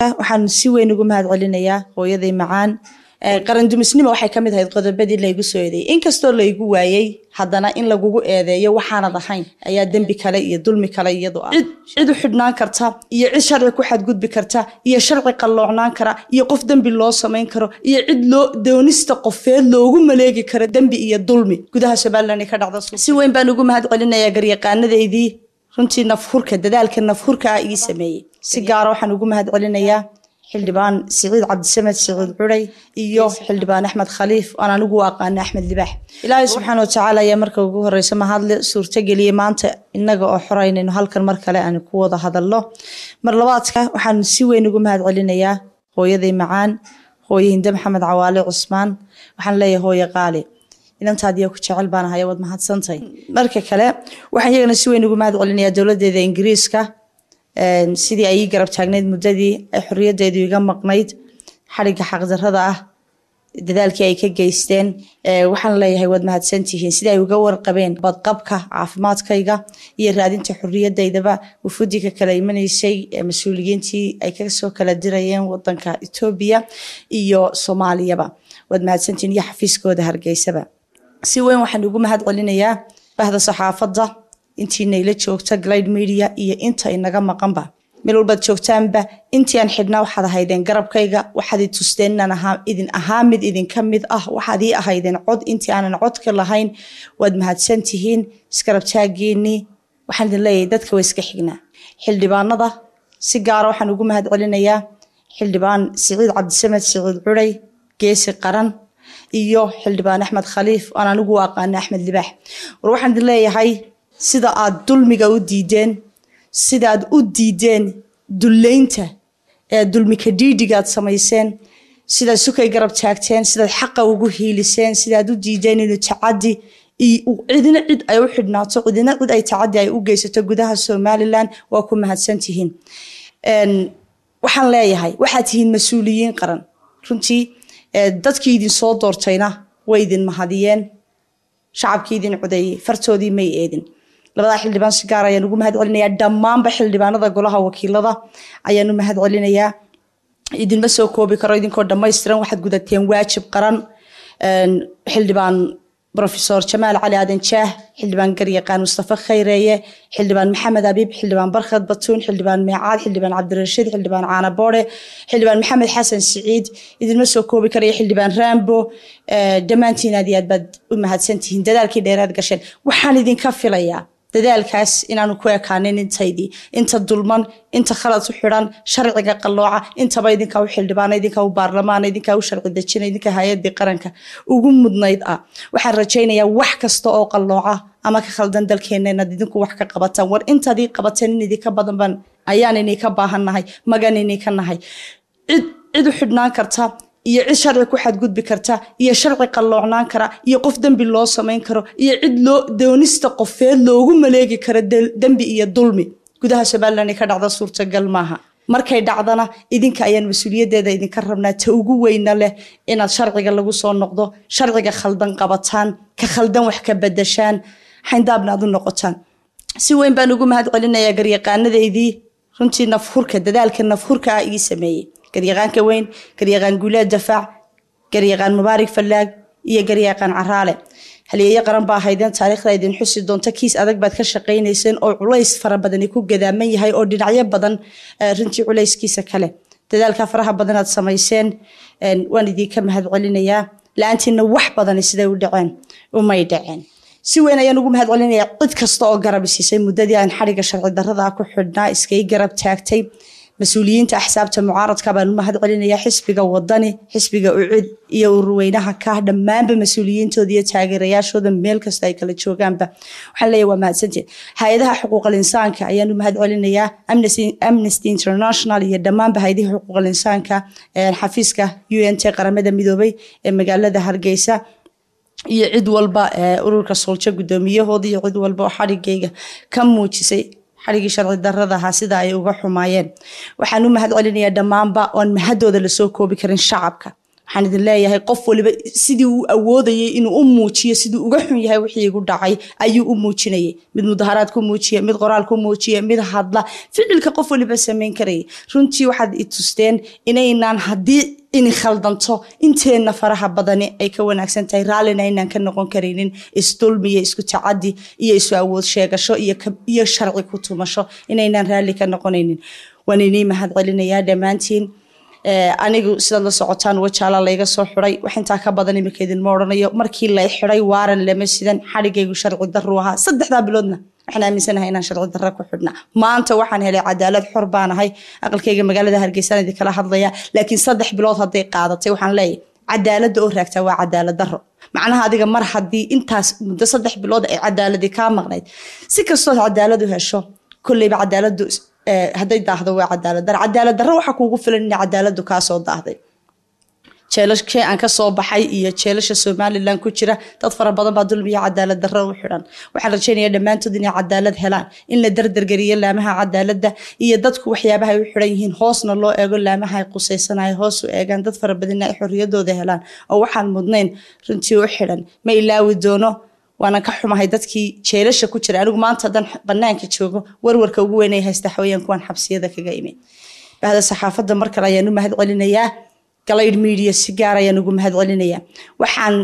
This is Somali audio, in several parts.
waxaan si weyn ugu mahad celinayaa hooyaday macaan eh, qarandumisnimo waxay kamid ahayd qodobadii laygu soo eedeeyey inkastoo laygu waayey haddana in lagugu eedeeyo waxaanad ahayn ayaa dembi kale iyo dulmi kale iyadu ah cid u xidhnaan karta iyo cid sharci ku xadgudbi karta iyo sharci qalloocnaan kara iyo qof dembi loo samayn karo iyo cid loo doonista qofeed loogu maleegi karo dembi iyo dulmi gudaha somalilan ka dhacda si weyn baan ugu mahad celinayaa garyaqaanadaydii runtii nafhurka dadaalka nafhurka ah ii sameeyey si gaara ah waxaan ugu mahad celinayaa xildhibaan siciid cabdisamed siciid curay iyo xildhibaan axmed khaliif aan anigu u aqaana axmed libaax ilaahay subxaana watacaala ayaa marka ugu horeysa mahadle suurtogeliye maanta innaga oo xoraynayno halkan mar kale aan ku wada hadalno mar labaadka waxaan si weyn ugu mahad celinayaa hooyaday macaan hooye hinde maxamed cawaale cusmaan waxaan leeyahay hooye qaali inantaadiya ku jecel baanahay waad mahadsantahay marka kale waxaan iyagana si weyn ugu mahad celinayaa dowladeeda ingiriiska sidii ay garab taagnayd muddadii xorriyadeedu iga maqnayd xarigga xaqdarada ah dadaalkii ay ka geysteen waxaan leeyahay waad mahadsantihiin sida ay uga warqabeen badqabka caafimaadkayga iyo raadinta xorriyadaydaba wufuudiga kala imanaysay mas-uuliyiintii ay kasoo kala dirayeen wadanka etoobiya iyo soomaaliyaba waad mahadsantihiin iyo xafiiskooda hargeysaba si weyn waxaan ugu mahad celinayaa bahda saxaafadda intiinaila joogta glide media iyo inta inaga maqanba meel walbaad joogtaanba intiiaan xidhnaa waxaad ahaydeen garabkayga waxaad tusteeninaan idin ahaa mid idinka mid ah waxaad ii ahaydeen cod intii aanan codka lahayn waad mahadsan tihiin iskarabtaagiinii waxaan idin leeyahay dadka way iska xignaa xildhibaanada si gaara ah waxaan ugu mahad celinayaa xildhibaan siciid cabdisamed siciid curay geesi qaran iyo xildhibaan axmed khaliif aan anigu u aqaana axmed libaax war waxaan idin leeyahay sida aad dulmiga u diideen sidaad u diideen dullaynta ee dulmika dhiidhigaad samayseen sidaad sukay garab taagteen sidaad xaqa ugu hiiliseen sidaad u diideen inuu tacadi cidina cid ay u xidhnaato cidina cid ay tacadi ay u geysato gudaha somalilan waa ku mahadsantihiin waxaan leeyahay waxaad tihiin mas-uuliyiin qaran runtii dadkii idinsoo doortayna way idin mahadiyeen shacabkii idin codeeyey fartoodii may eedin labadaa xildhibaan si gaar ah ayaanu ugu mahad celinayaa dhammaanba xildhibaanada golaha wakiilada ayaanu mahad celinayaa idinma soo koobi karo idinkoo dhammaystiran waxaad gudateen waajib qaran xildhibaan profesor jamaal cali aadan jaah xildhibaan garyaqaan mustafa khayreeye xildhibaan maxamed abiib xildhibaan barkad batuun xildhibaan meecaad xildhibaan cabdirashiid xildhibaan caana xildhibaan maxamed xasan siciid idinma soo koobi karaya xildhibaan raambo dhammaantiin aad iyo aad baad u mahadsantihiin dadaalkii dheeraad gasheen waxaan idinka filayaa dadaalkaas inaanu ku ekaanin intaydii inta dulman inta khalas u xidan sharciga qalooca intaba idinka u xildhibaana idinka u baarlamaana idinka u sharci dejina idinka hay-adii qaranka ugu mudnayd ah waxaan rajaynayaa wax kasta oo qalooca ama ka khaldan dalkeena inaad idinku wax ka qabataan war intaadii qabateen in idinka badan baan ayaan ininka baahan nahay magan ininka nahay cid cid u xidhnaan karta iyo cid sharci ku xadgudbi karta iyo sharci qalloocnaan kara iyo qof dembi loo samayn karo iyo cid loo doonista qofeed loogu maleegi karo dembi iyo dulmi gudaha shabaland ka dhacda suurtagal maaha markay dhacdana idinka ayaan mas-uuliyaddeeda idinka rabnaa ta ugu weyna leh inaad sharciga lagu soo noqdo sharciga khaldan qabataan ka khaldan wax ka badashaan xayndaabna aad u noqotaan si weyn baan ugu mahad celinayaa garyaqaanadaydii runtii nafhurka dadaalka nafhurka ah ii sameeyey garyaqaan kaweyn garyaqaan guuleed jafaac garyaqaan mubaarig fallaag iyo garyaqaan caraale haliyeeye qaran baa ahaydeen taariikhda idin xusi doonta kiis adag baad ka shaqaynayseen oo culays fara badani ku gadaaman yahay oo dhinacyo badan runtii culayskiisa kale dadaalka faraha badanaad samayseen waan idinka mahadcelinayaa la-aantiina wax badani siday u dhaceen umay dhaceen si weyn ayaan ugu mahad cid kasta oo garab isiisay muddadii aan xadhigga sharci darrada ku xidhnaa iskay garab taagtay mas-uuliyiinta axsaabta mucaaradka baan u mahad xisbiga wadani xisbiga ucid iyo ururweynaha ka dhammaanba mas-uuliyiintood iyo taageerayaashooda meel kasta ay kala joogaanba waxaan leeyahay waa mahadsanteed hay-adaha xuquuqal insaanka ayaan u amnesty international iyo dhammaanba hay-adihii xuquuqal insaanka xafiiska u n t qaramada midoobay ee magaalada hargeysa iyo cid walba ururka sooljo guddoomiyahooda iyo cid walba oo xadhigayga ka muujisay xaligii sharci daradaha sida ay uga xumaayeen waxaan u mahad celinayaa dhammaanba oon mahadooda lasoo koobi karin shacabka waxaan idin leeyahay qof waliba sidii uu awoodayay inuu u muujiyo siduu uga xun yahay wixii igu dhacay ayuu u muujinayay mid mudaharaad ku muujiya mid qoraal ku muujiya mid hadla ficilka qof waliba samayn karayay runtii waxaad i tusteen inaynaan haddii in khaldanto inteena faraha badani ay ka wanaagsan tahay raallina inaan ka noqon karaynin isdulmiyo isku tacadi iyo isu awood sheegasho iyo sharci ku tumasho inaynaan raalli ka noqonaynin waan inii mahad celinayaa dhammaantiin eh, anigu sidaad la socotaan wajaala layga soo xiday wax intaa ka badan imika odhanayo markii lay xiday waaran lama sidan xadhigaygu sharci daruu ahaa saddexdaa biloodna waxaan aaminsanahay inaan sharci darra ku xidhna maanta waxaan helay cadaalad xor baanahay aqalkayga magaalada hargeysaan idinkala hadlaya laakiin saddex bilood hadday qaadatay waxaan leeyahay cadaaladda oo raagtaa waa cadaalad darro macnaha adiga mar haddii intaas muddo saddex bilood ay cadaaladii kaa maqnayd si kastoo cadaalad hesho kolleyba cadaaladdu eh, hadday daahdo waa cadaalad darro waxaa kuugu filan inay cadaaladdu kaa daahday jeelashkii aan kasoo baxay iyo jeelasha somalilan ku jira dad fara badan baa dulmi iyo cadaalad darro u xidhan waxaan rajeynaya dhammaantood inay cadaalad helaan in la derdergeriyo laamaha cadaaladda iyo dadku waxyaabaha ay u xidhan yihiin hoosna loo eego laamaha ay qusaysanahay hoos u eegaan dad fara badanna ay xorriyadooda helaan oo waxaan mudnayn runtii u xidhan ma ilaawi doono waanan ka xumahay dadkii jeelasha ku jira anigu maanta haddaan banaanka joogo warwarka ugu weyn ay haysta xawayaan kuwaan xabsiyada kaga imid bahda saxaafadda mar kale ayaan u mahad galaydh media si ayaan ugu mahad waxaan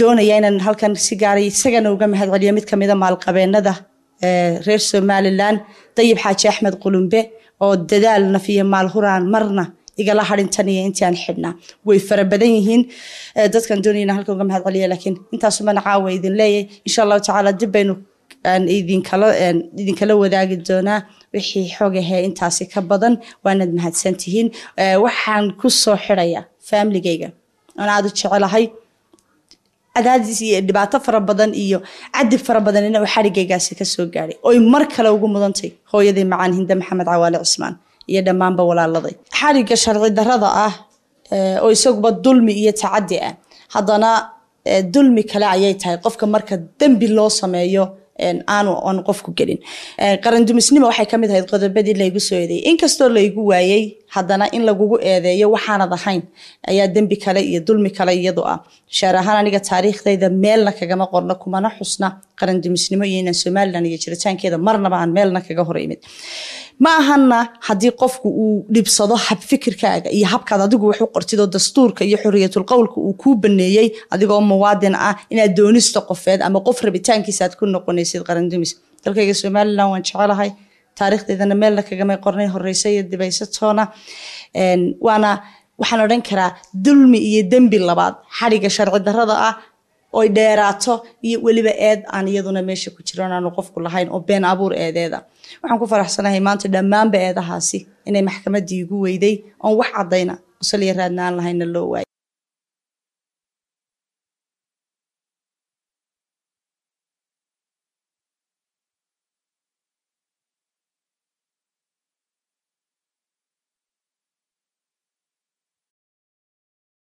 doonayaa inaan halkan si gaaray isagana uga mahad mid ka mida maalqabeenada eh, reer somalilan dayib xaaji axmed qulumbe oo dadaal naf maal huraan marna igala harin tan iyo intii xidhnaa way fara badan yihiin eh, dadkan doonaya inaan halkan uga mahad celiya laakiin intaasumana caawa idin leeyahay insha allahu tacaala dib baynu idinkala idinkala wadaagi doonaa wixii xoog ahee intaasi ka badan waanad mahadsantihiin eh, waxaan ku soo xirayaa faamiligayga oon aada u jecelahay cadaadis iyo dhibaato fara badan iyo cadib fara badan inuu xarigaygaasi kasoo gaaray oy mar kale ugu mudantay hooyadii macaan hinde maxamed cawaale cusmaan iyo dhammaanba walaaladay xariga sharci darada ah eh, oo isaguba dulmi iyo tacadi ah haddana eh, dulmi kale ayay tahay qofka marka dembi loo sameeyo aanu aan qofku gelin qarandumisnima waxay ka mid ahayd qodobadii laygu soo eedeeyey inkastoo laygu waayey haddana in lagugu eedeeyo waxaanad ahayn ayaa dembi kale iyo dulmi kale iyadu ah shaar ahaan aniga taariikhdayda meelna kagama qorno kumana xusna qarandimisnimo iyo inaan somalilan iyo jiritaankeeda marnaba aan meelna kaga hor imid ma ahana haddii qofku uu dhibsado hab fikirkaaga iyo habkaad adigu wax u qortidoo dastuurka iyo xoriyatulqowlka uu kuu baneeyey adigoo muwaadin ah inaad doonista qofeed ama qof rabitaankiisa aad ku noqonaysid qarandimis dalkayga somalilan waan jecelahay taarikhdeedana meelna kagamay qornay horeyso iyo dibaysatoona waana waxaan odhan karaa dulmi iyo dembi labaad xadhiga sharci darada ah oy dheeraato iyo weliba eed aan iyaduna meesha ku jiro aanu qofku lahayn oo been abuur eedeeda waxaan ku faraxsanahay maanta dhammaanba eedahaasi inay maxkamaddii igu weyday oon wax caddayna usal iyo raadna lahayna loo waayay